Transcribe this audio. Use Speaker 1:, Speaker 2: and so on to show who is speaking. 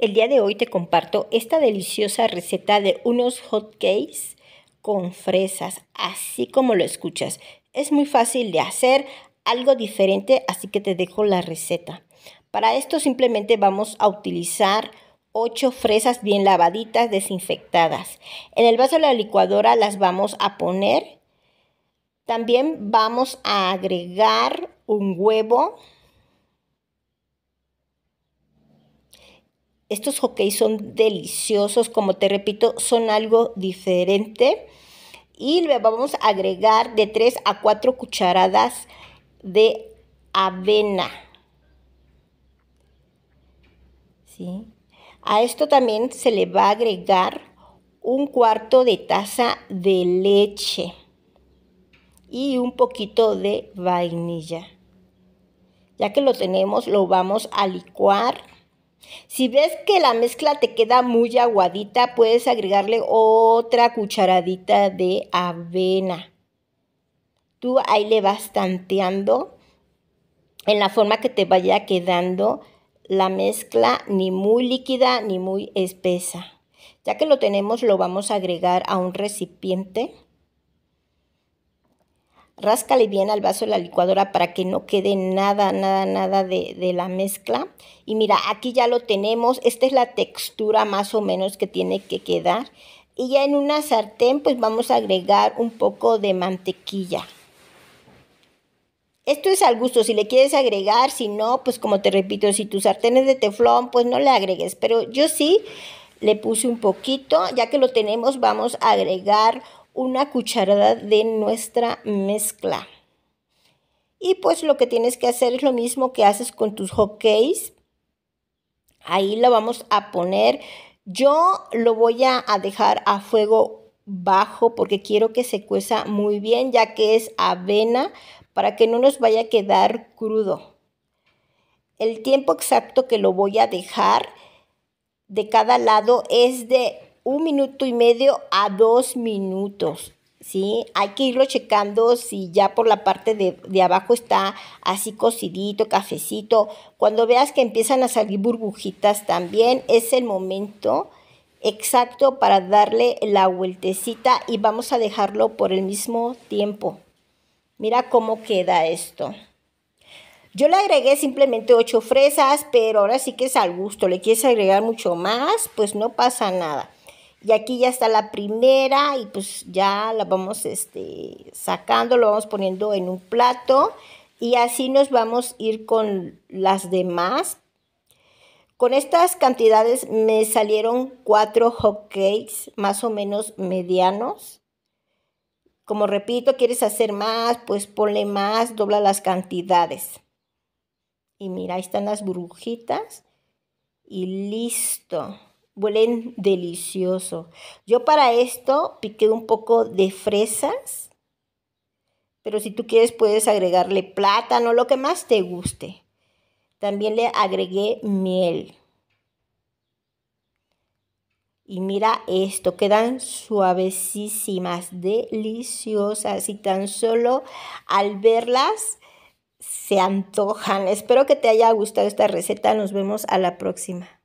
Speaker 1: El día de hoy te comparto esta deliciosa receta de unos hot cakes con fresas, así como lo escuchas. Es muy fácil de hacer, algo diferente, así que te dejo la receta. Para esto simplemente vamos a utilizar 8 fresas bien lavaditas, desinfectadas. En el vaso de la licuadora las vamos a poner. También vamos a agregar un huevo, Estos hockeys son deliciosos, como te repito, son algo diferente. Y le vamos a agregar de 3 a 4 cucharadas de avena. A esto también se le va a agregar un cuarto de taza de leche y un poquito de vainilla. Ya que lo tenemos, lo vamos a licuar si ves que la mezcla te queda muy aguadita, puedes agregarle otra cucharadita de avena. Tú ahí le vas tanteando en la forma que te vaya quedando la mezcla ni muy líquida ni muy espesa. Ya que lo tenemos, lo vamos a agregar a un recipiente Ráscale bien al vaso de la licuadora para que no quede nada, nada, nada de, la mezcla. Y mira, aquí ya lo tenemos. Esta es la textura más o menos que tiene que quedar. Y ya en una sartén pues vamos a agregar un poco de mantequilla. Esto es al gusto, si le quieres agregar, si no, pues como te repito, si tu sartén es de teflón, pues no le agregues. Pero yo sí le puse un poquito, ya que lo tenemos, vamos a agregar una cucharada de nuestra mezcla. Y pues lo que tienes que hacer es lo mismo que haces con tus hotcakes. Ahí lo vamos a poner. Yo lo voy a, dejar a fuego bajo porque quiero que se cueza muy bien ya que es avena para que no nos vaya a quedar crudo. El tiempo exacto que lo voy a dejar de cada lado es de un minuto y medio a dos minutos. ¿Sí? Hay que irlo checando si ya por la parte de, abajo está así cocidito, cafecito. Cuando veas que empiezan a salir burbujitas también, es el momento exacto para darle la vueltecita y vamos a dejarlo por el mismo tiempo. Mira cómo queda esto. Yo le agregué simplemente ocho fresas, pero ahora sí que es al gusto. Le quieres agregar mucho más, pues no pasa nada. Y aquí ya está la primera y pues ya la vamos este, sacando, lo vamos poniendo en un plato y así nos vamos a ir con las demás. Con estas cantidades me salieron cuatro hot cakes más o menos medianos. Como repito, quieres hacer más, pues ponle más, dobla las cantidades. Y mira, ahí están las burbujitas y listo. Huelen delicioso. Yo para esto piqué un poco de fresas, pero si tú quieres puedes agregarle plátano, lo que más te guste. También le agregué miel. Y mira esto, quedan suavecísimas, deliciosas y tan solo al verlas se antojan. Espero que te haya gustado esta receta, nos vemos a la próxima.